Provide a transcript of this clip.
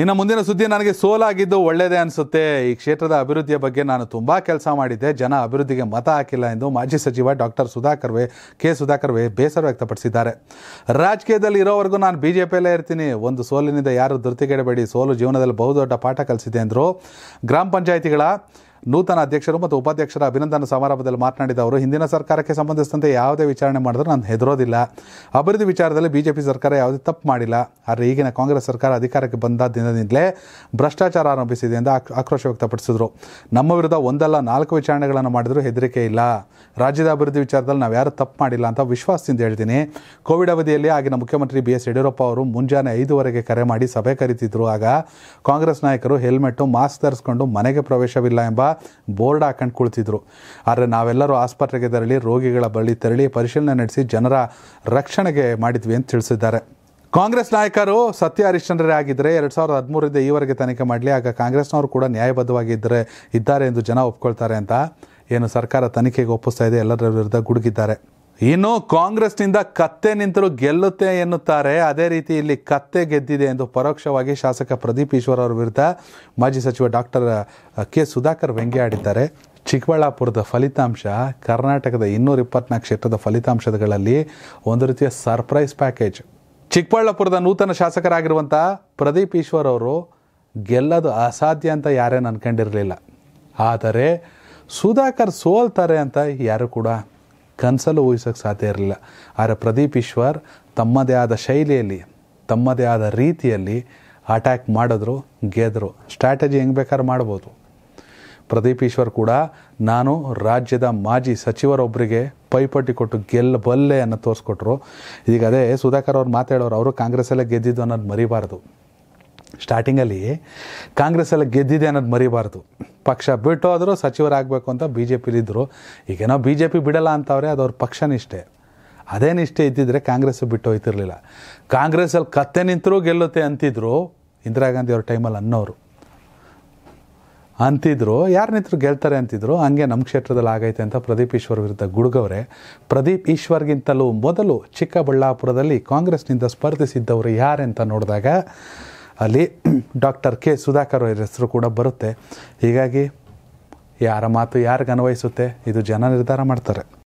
ಇನ್ನು ಮುಂದಿನ ಸುದ್ದಿ ನನಗೆ ಸೋಲಾಗಿದ್ದು ಒಳ್ಳೆಯದೇ ಅನಿಸುತ್ತೆ ಈ ಕ್ಷೇತ್ರದ ಅಭಿವೃದ್ಧಿಯ ಬಗ್ಗೆ ನಾನು ತುಂಬ ಕೆಲಸ ಮಾಡಿದ್ದೆ ಜನ ಅಭಿವೃದ್ಧಿಗೆ ಮತ ಹಾಕಿಲ್ಲ ಎಂದು ಮಾಜಿ ಸಚಿವ ಡಾಕ್ಟರ್ ಸುಧಾಕರ್ವೆ ಕೆ ವೇ ಬೇಸರ ವ್ಯಕ್ತಪಡಿಸಿದ್ದಾರೆ ರಾಜಕೀಯದಲ್ಲಿ ಇರೋವರೆಗೂ ನಾನು ಬಿ ಜೆ ಪಿಯಲ್ಲೇ ಇರ್ತೀನಿ ಒಂದು ಸೋಲಿನಿಂದ ಯಾರು ಧೃತಿಗೆಡಬೇಡಿ ಸೋಲು ಜೀವನದಲ್ಲಿ ಬಹುದೊಡ್ಡ ಪಾಠ ಕಲಿಸಿದೆ ಅಂದರು ಗ್ರಾಮ ಪಂಚಾಯಿತಿಗಳ ನೂತನ ಅಧ್ಯಕ್ಷರು ಮತ್ತು ಉಪಾಧ್ಯಕ್ಷರ ಅಭಿನಂದನಾ ಸಮಾರಂಭದಲ್ಲಿ ಮಾತನಾಡಿದ ಅವರು ಹಿಂದಿನ ಸರ್ಕಾರಕ್ಕೆ ಸಂಬಂಧಿಸಿದಂತೆ ಯಾವುದೇ ವಿಚಾರಣೆ ಮಾಡಿದ್ರೂ ನಾನು ಹೆದರೋದಿಲ್ಲ ಅಭಿವೃದ್ಧಿ ವಿಚಾರದಲ್ಲಿ ಬಿಜೆಪಿ ಸರ್ಕಾರ ಯಾವುದೇ ತಪ್ಪು ಮಾಡಿಲ್ಲ ಆದರೆ ಈಗಿನ ಕಾಂಗ್ರೆಸ್ ಸರ್ಕಾರ ಅಧಿಕಾರಕ್ಕೆ ಬಂದ ದಿನದಿಂದಲೇ ಭ್ರಷ್ಟಾಚಾರ ಆರಂಭಿಸಿದೆ ಎಂದು ಆಕ್ರೋಶ ವ್ಯಕ್ತಪಡಿಸಿದರು ನಮ್ಮ ವಿರುದ್ಧ ಒಂದಲ್ಲ ನಾಲ್ಕು ವಿಚಾರಣೆಗಳನ್ನು ಮಾಡಿದರೂ ಹೆದರಿಕೆ ಇಲ್ಲ ರಾಜ್ಯದ ಅಭಿವೃದ್ಧಿ ವಿಚಾರದಲ್ಲಿ ನಾವು ಯಾರು ತಪ್ಪು ಮಾಡಿಲ್ಲ ಅಂತ ವಿಶ್ವಾಸದಿಂದ ಹೇಳ್ತೀನಿ ಕೋವಿಡ್ ಅವಧಿಯಲ್ಲಿ ಆಗಿನ ಮುಖ್ಯಮಂತ್ರಿ ಬಿ ಎಸ್ ಯಡಿಯೂರಪ್ಪ ಅವರು ಮುಂಜಾನೆ ಐದುವರೆಗೆ ಕರೆ ಮಾಡಿ ಸಭೆ ಕರೀತಿದ್ರು ಆಗ ಕಾಂಗ್ರೆಸ್ ನಾಯಕರು ಹೆಲ್ಮೆಟ್ಟು ಮಾಸ್ಕ್ ಧರಿಸಿಕೊಂಡು ಮನೆಗೆ ಪ್ರವೇಶವಿಲ್ಲ ಎಂಬ ಬೋರ್ಡ್ ಹಾಕೊಂಡು ಕುಳಿತಿದ್ರು ಆದರೆ ನಾವೆಲ್ಲರೂ ಆಸ್ಪತ್ರೆಗೆ ತೆರಳಿ ರೋಗಿಗಳ ಬಳಿ ತೆರಳಿ ಪರಿಶೀಲನೆ ನಡೆಸಿ ಜನರ ರಕ್ಷಣೆಗೆ ಮಾಡಿದ್ವಿ ಅಂತ ತಿಳಿಸಿದ್ದಾರೆ ಕಾಂಗ್ರೆಸ್ ನಾಯಕರು ಸತ್ಯ ಹರಿಶ್ಚಂದ್ರರೇ ಆಗಿದ್ದರೆ ಎರಡು ಸಾವಿರದ ಹದಿಮೂರರಿಂದ ಈವರೆಗೆ ತನಿಖೆ ಮಾಡಲಿ ಆಗ ಕಾಂಗ್ರೆಸ್ನವರು ಕೂಡ ನ್ಯಾಯಬದ್ಧವಾಗಿದ್ದರೆ ಇದ್ದಾರೆ ಎಂದು ಜನ ಒಪ್ಕೊಳ್ತಾರೆ ಅಂತ ಏನು ಸರ್ಕಾರ ತನಿಖೆಗೆ ಒಪ್ಪಿಸ್ತಾ ಇದೆ ಎಲ್ಲರ ವಿರುದ್ಧ ಗುಡುಗಿದ್ದಾರೆ ಇನ್ನು ಕಾಂಗ್ರೆಸ್ನಿಂದ ಕತ್ತೆ ನಿಂತರೂ ಗೆಲ್ಲುತ್ತೆ ಎನ್ನುತ್ತಾರೆ ಅದೇ ರೀತಿ ಇಲ್ಲಿ ಕತ್ತೆ ಗೆದ್ದಿದೆ ಎಂದು ಪರೋಕ್ಷವಾಗಿ ಶಾಸಕ ಪ್ರದೀಪ್ ಈಶ್ವರ್ ಅವರ ವಿರುದ್ಧ ಮಾಜಿ ಸಚಿವ ಡಾಕ್ಟರ್ ಕೆ ಸುಧಾಕರ್ ವ್ಯಂಗ್ಯಾಡಿದ್ದಾರೆ ಚಿಕ್ಕಬಳ್ಳಾಪುರದ ಫಲಿತಾಂಶ ಕರ್ನಾಟಕದ ಇನ್ನೂರ ಇಪ್ಪತ್ನಾಲ್ಕು ಕ್ಷೇತ್ರದ ಫಲಿತಾಂಶಗಳಲ್ಲಿ ಒಂದು ರೀತಿಯ ಸರ್ಪ್ರೈಸ್ ಪ್ಯಾಕೇಜ್ ಚಿಕ್ಕಬಳ್ಳಾಪುರದ ನೂತನ ಶಾಸಕರಾಗಿರುವಂಥ ಪ್ರದೀಪ್ ಈಶ್ವರ್ ಅವರು ಗೆಲ್ಲೋದು ಅಸಾಧ್ಯ ಅಂತ ಯಾರೇನು ಅನ್ಕೊಂಡಿರಲಿಲ್ಲ ಆದರೆ ಸುಧಾಕರ್ ಸೋಲ್ತಾರೆ ಅಂತ ಯಾರು ಕೂಡ ಕನಸಲ್ಲೂ ಊಹಿಸೋಕೆ ಸಾಧ್ಯ ಇರಲಿಲ್ಲ ಆದರೆ ಪ್ರದೀಪ್ ಈಶ್ವರ್ ತಮ್ಮದೇ ಆದ ಶೈಲಿಯಲ್ಲಿ ತಮ್ಮದೇ ಆದ ರೀತಿಯಲ್ಲಿ ಅಟ್ಯಾಕ್ ಮಾಡಿದ್ರು ಗೆದ್ರು ಸ್ಟ್ರಾಟಜಿ ಹೆಂಗೆ ಬೇಕಾದ್ರೂ ಮಾಡ್ಬೋದು ಪ್ರದೀಪ್ ಈಶ್ವರ್ ಕೂಡ ನಾನು ರಾಜ್ಯದ ಮಾಜಿ ಸಚಿವರೊಬ್ಬರಿಗೆ ಪೈಪೋಟಿ ಕೊಟ್ಟು ಗೆಲ್ಲಬಲ್ಲೆ ಅನ್ನ ತೋರಿಸ್ಕೊಟ್ರು ಈಗ ಅದೇ ಸುಧಾಕರ್ ಅವ್ರು ಮಾತಾಡೋರು ಅವರು ಕಾಂಗ್ರೆಸ್ಸಲ್ಲೇ ಗೆದ್ದಿದ್ದು ಅನ್ನೋದು ಮರಿಬಾರ್ದು ಸ್ಟಾರ್ಟಿಂಗಲ್ಲಿ ಕಾಂಗ್ರೆಸ್ಸೆಲ್ಲ ಗೆದ್ದಿದೆ ಅನ್ನೋದು ಮರಿಬಾರ್ದು ಪಕ್ಷ ಬಿಟ್ಟು ಆದರೂ ಸಚಿವರಾಗಬೇಕು ಅಂತ ಬಿ ಜೆ ಪಿಲಿದ್ದರು ಈಗೇನೋ ಬಿ ಜೆ ಪಿ ಬಿಡಲ್ಲ ಅಂತವ್ರೆ ಅದು ಅವ್ರ ಪಕ್ಷ ನಿಷ್ಠೆ ಅದೇ ನಿಷ್ಠೆ ಇದ್ದಿದ್ದರೆ ಕಾಂಗ್ರೆಸ್ ಬಿಟ್ಟು ಹೋಯ್ತಿರಲಿಲ್ಲ ಕಾಂಗ್ರೆಸ್ಸಲ್ಲಿ ಕತ್ತೆ ನಿಂತರೂ ಗೆಲ್ಲುತ್ತೆ ಅಂತಿದ್ರು ಇಂದಿರಾ ಗಾಂಧಿ ಅವ್ರ ಟೈಮಲ್ಲಿ ಅನ್ನೋರು ಅಂತಿದ್ರು ಯಾರು ನಿಂತರು ಗೆಲ್ತಾರೆ ಅಂತಿದ್ರು ಹಂಗೆ ನಮ್ಮ ಕ್ಷೇತ್ರದಲ್ಲಿ ಆಗೈತೆ ಅಂತ ಪ್ರದೀಪ್ ಈಶ್ವರ್ ವಿರುದ್ಧ ಗುಡುಗವ್ರೆ ಪ್ರದೀಪ್ ಈಶ್ವರ್ಗಿಂತಲೂ ಮೊದಲು ಚಿಕ್ಕಬಳ್ಳಾಪುರದಲ್ಲಿ ಕಾಂಗ್ರೆಸ್ನಿಂದ ಸ್ಪರ್ಧಿಸಿದ್ದವರು ಯಾರೆಂತ ನೋಡಿದಾಗ ಅಲ್ಲಿ ಡಾಕ್ಟರ್ ಕೆ ಸುಧಾಕರ್ ಅವರ ಹೆಸರು ಕೂಡ ಬರುತ್ತೆ ಹೀಗಾಗಿ ಯಾರ ಮಾತು ಯಾರಿಗೆ ಅನ್ವಯಿಸುತ್ತೆ ಇದು ಜನ ನಿರ್ಧಾರ ಮಾಡ್ತಾರೆ